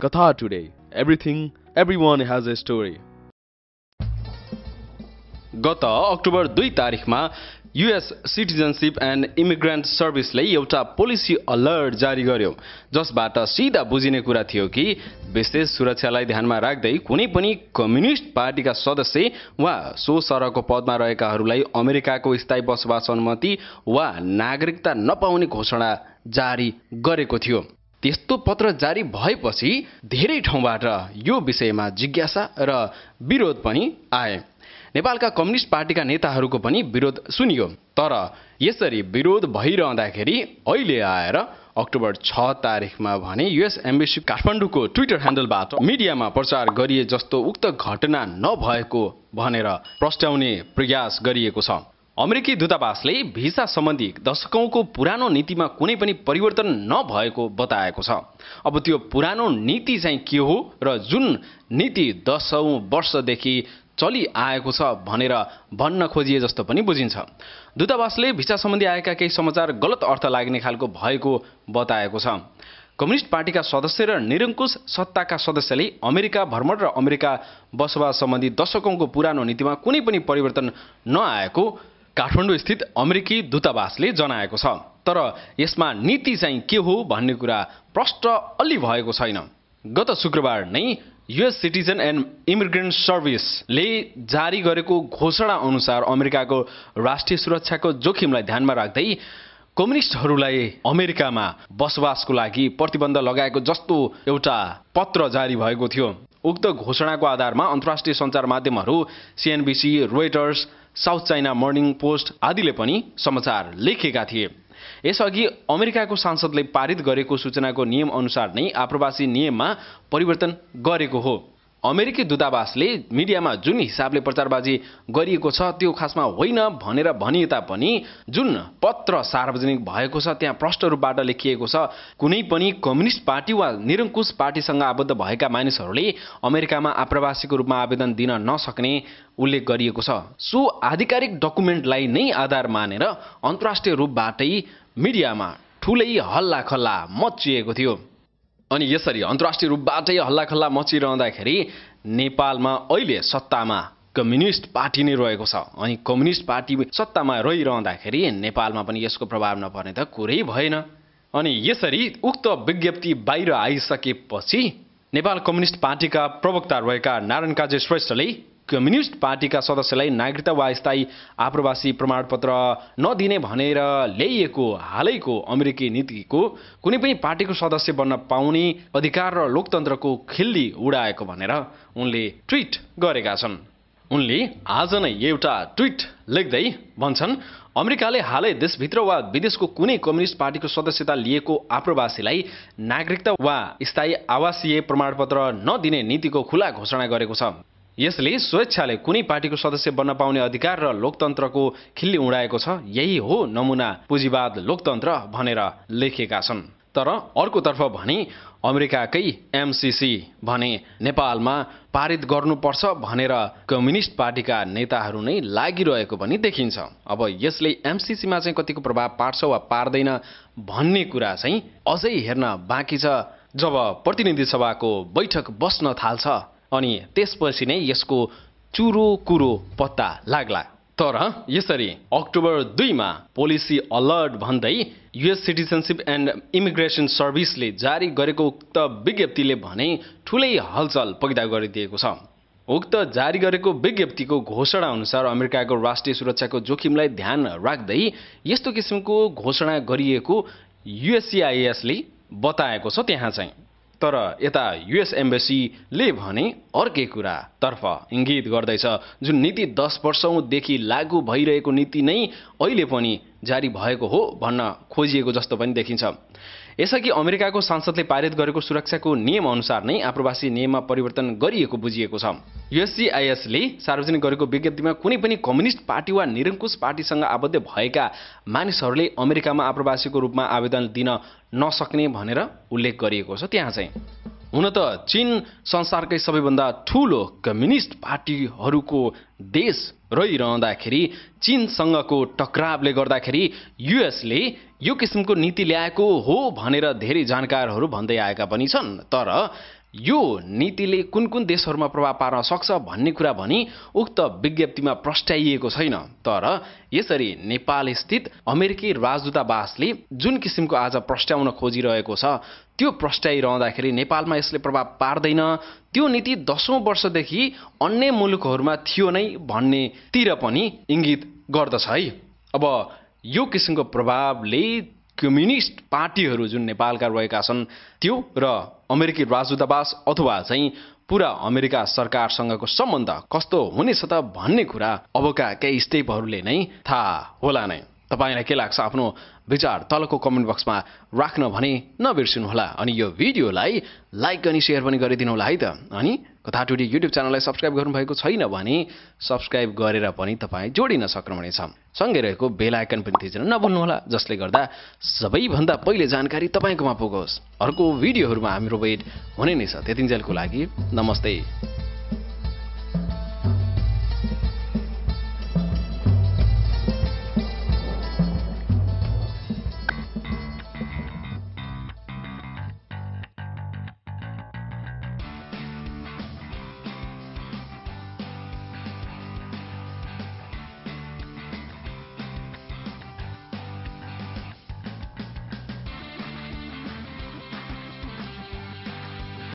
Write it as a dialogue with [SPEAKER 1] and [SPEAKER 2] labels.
[SPEAKER 1] Katha today. Everything, everyone has a story. गत October दुई तारिकमा युएस सिटिजनसिप एन्ड इमिग्रेन्ट सर्भिसले एउटा पोलिसी अलर्ट जारी गर्यो जसबाट सिधा बुझिने कुरा थियो कि विशेष सुरक्षालाई ध्यानमा राख्दै कुनै पनि कम्युनिस्ट पार्टीका सदस्य वा सो सरहको पदमा रहेकाहरूलाई अमेरिकाको स्थायी बसोबास अनुमति वा नागरिकता नपाउने घोषणा जारी गरेको थियो त्यस्तो पत्र जारी भएपछि धेरै ठाउँबाट यो विषयमा जिज्ञासा र विरोध पनि आए नेपालका कम्युनिस्ट पार्टीका नेताहरूको पनि विरोध सुनियो तर यसरी विरोध भइरहँदाखेरि अहिले आएर अक्टोबर छ तारिकमा भने युएस एम्बेसी काठमाडौँको ट्विटर ह्यान्डलबाट मिडियामा प्रचार गरिए जस्तो उक्त घटना नभएको भनेर प्रस्ट्याउने प्रयास गरिएको छ अमेरिकी दूतावासले भिसा सम्बन्धी दशकौँको पुरानो नीतिमा कुनै पनि परिवर्तन नभएको बताएको छ अब त्यो पुरानो नीति चाहिँ के हो र जुन नीति दसौँ वर्षदेखि चलिआएको छ भनेर भन्न खोजिए जस्तो पनि बुझिन्छ दूतावासले भिसा सम्बन्धी आएका केही समाचार गलत अर्थ लाग्ने खालको भएको बताएको छ कम्युनिस्ट पार्टीका सदस्य र निरङ्कुश सत्ताका सदस्यले अमेरिका भ्रमण र अमेरिका बसोबास सम्बन्धी दशकौँको पुरानो नीतिमा कुनै पनि परिवर्तन नआएको काठमाडौँ स्थित अमेरिकी दूतावासले जनाएको छ तर यसमा नीति चाहिँ के हो भन्ने कुरा प्रष्ट अलि भएको छैन गत शुक्रबार नै युएस सिटिजन एन्ड इमिग्रेन्ट सर्भिसले जारी गरेको घोषणा अनुसार अमेरिकाको राष्ट्रिय सुरक्षाको जोखिमलाई ध्यानमा राख्दै कम्युनिस्टहरूलाई अमेरिकामा बसोबासको लागि प्रतिबन्ध लगाएको जस्तो एउटा पत्र जारी भएको थियो उक्त घोषणाको आधारमा अन्तर्राष्ट्रिय सञ्चार माध्यमहरू CNBC Reuters South China Morning Post आदिले पनि समाचार लेखेका थिए यसअघि अमेरिकाको सांसदले पारित गरेको सूचनाको अनुसार नै आप्रवासी नियममा परिवर्तन गरेको हो अमेरिकी दूतावासले मिडियामा जुन हिसाबले प्रचारबाजी गरिएको छ त्यो खासमा होइन भनेर भनिए तापनि जुन पत्र सार्वजनिक भएको छ त्यहाँ प्रष्ट रूपबाट लेखिएको छ कुनै पनि कम्युनिस्ट पार्टी वा निरङ्कुश पार्टीसँग आबद्ध भएका मानिसहरूले अमेरिकामा आप्रवासीको रूपमा आवेदन दिन नसक्ने उल्लेख गरिएको छ सो आधिकारिक डकुमेन्टलाई नै आधार मानेर अन्तर्राष्ट्रिय रूपबाटै मिडियामा ठुलै हल्ला खल्ला मचिएको थियो अनि यसरी अन्तर्राष्ट्रिय रूपबाटै हल्लाखल्ला मचिरहँदाखेरि नेपालमा अहिले सत्तामा कम्युनिस्ट पार्टी नै रहेको छ अनि कम्युनिस्ट पार्टी सत्तामा रहिरहँदाखेरि नेपालमा पनि यसको प्रभाव नपर्ने त कुरै भएन अनि यसरी उक्त विज्ञप्ति बाहिर आइसकेपछि नेपाल कम्युनिस्ट पार्टीका प्रवक्ता रहेका नारायण काजे श्रेष्ठले कम्युनिस्ट पार्टीका सदस्यलाई नागरिकता वा स्थायी आप्रवासी प्रमाणपत्र नदिने भनेर ल्याइएको हालैको अमेरिकी नीतिको कुनै पनि पार्टीको सदस्य बन्न पाउने अधिकार र लोकतन्त्रको खिल्ली उडाएको भनेर उनले ट्विट गरेका छन् उनले आज नै एउटा ट्विट लेख्दै भन्छन् अमेरिकाले हालै देशभित्र वा विदेशको कुनै कम्युनिस्ट पार्टीको सदस्यता लिएको आप्रवासीलाई नागरिकता वा स्थायी आवासीय प्रमाणपत्र नदिने नीतिको खुला घोषणा गरेको छ यसले स्वेच्छाले कुनै पार्टीको सदस्य बन्न पाउने अधिकार र लोकतन्त्रको खिल्ली उडाएको छ यही हो नमुना पुँजीवाद लोकतन्त्र भनेर लेखेका छन् तर अर्कोतर्फ भने अमेरिकाकै एमसिसी भने नेपालमा पारित गर्नुपर्छ भनेर कम्युनिस्ट पार्टीका नेताहरू नै लागिरहेको पनि देखिन्छ अब यसले एमसिसीमा चाहिँ कतिको प्रभाव पार्छ वा पार्दैन भन्ने कुरा चाहिँ अझै हेर्न बाँकी छ जब प्रतिनिधि सभाको बैठक बस्न थाल्छ अनि त्यसपछि नै यसको चुरो कुरो पत्ता लाग्ला तर यसरी अक्टोबर दुईमा पोलिसी अलर्ट भन्दै युएस सिटिजनसिप एन्ड इमिग्रेसन सर्भिसले जारी गरेको उक्त विज्ञप्तिले भने ठुलै हलचल पैदा गरिदिएको छ उक्त जारी गरेको विज्ञप्तिको घोषणा अनुसार अमेरिकाको राष्ट्रिय सुरक्षाको जोखिमलाई ध्यान राख्दै यस्तो किसिमको घोषणा गरिएको युएससिआइएसले बताएको छ त्यहाँ चाहिँ तर यता युएस एम्बेसीले भने अर्कै कुरातर्फ इङ्गित गर्दैछ जुन नीति दस वर्षौँदेखि लागू भइरहेको नीति नै अहिले पनि जारी भएको हो भन्न खोजिएको जस्तो पनि देखिन्छ यसअघि अमेरिकाको सांसदले पारित गरेको सुरक्षाको नियम अनुसार नै आप्रवासी नियममा परिवर्तन गरिएको बुझिएको छ युएससिआइएसले सार्वजनिक गरेको विज्ञप्तिमा कुनै पनि कम्युनिस्ट पार्टी वा निरङ्कुश पार्टीसँग आबद्ध भएका मानिसहरूले अमेरिकामा आप्रवासीको रूपमा आवेदन दिन नसक्ने भनेर उल्लेख गरिएको छ त्यहाँ चाहिँ हुन त चिन संसारकै सबैभन्दा ठुलो कम्युनिस्ट पार्टीहरूको देश रहिरहँदाखेरि चिनसँगको टक्रावले गर्दाखेरि युएसले यो किसिमको नीति ल्याएको हो भनेर धेरै जानकारहरू भन्दै आएका पनि छन् तर यो नीतिले कुन कुन देशहरूमा प्रभाव पार्न सक्छ भन्ने कुरा भनी उक्त विज्ञप्तिमा प्रस्ट्याइएको छैन तर यसरी नेपाल स्थित अमेरिकी राजदूतावासले जुन किसिमको आज प्रस्ट्याउन खोजिरहेको छ त्यो प्रस्ट्याइरहँदाखेरि नेपालमा यसले प्रभाव पार्दैन त्यो नीति दसौँ वर्षदेखि अन्य मुलुकहरूमा थियो नै भन्नेतिर पनि इङ्गित गर्दछ है अब यो किसिमको प्रभावले कम्युनिस्ट पार्टीहरू जुन नेपालका रहेका छन् त्यो र अमेरिकी राजदूतावास अथवा चाहिँ पुरा अमेरिका सरकारसँगको सम्बन्ध कस्तो हुनेछ त भन्ने कुरा अबका केही स्टेपहरूले नै थाहा होला नै तपाईँलाई के लाग्छ आफ्नो विचार तलको कमेन्ट बक्समा राख्न भने नबिर्सिनुहोला अनि यो भिडियोलाई लाइक अनि सेयर पनि गरिदिनु होला है त अनि कथा कथाटुडी युट्युब च्यानललाई सब्सक्राइब गर्नुभएको छैन भने सब्सक्राइब गरेर पनि तपाईँ जोडिन सक्नुहुनेछ सँगै रहेको बेल आइकन पनि थिचेर नभुल्नुहोला जसले गर्दा सबैभन्दा पहिले जानकारी तपाईँकोमा पुगोस् अर्को भिडियोहरूमा हाम्रो वेट हुने नै छ त्यतिन्जेलको लागि नमस्ते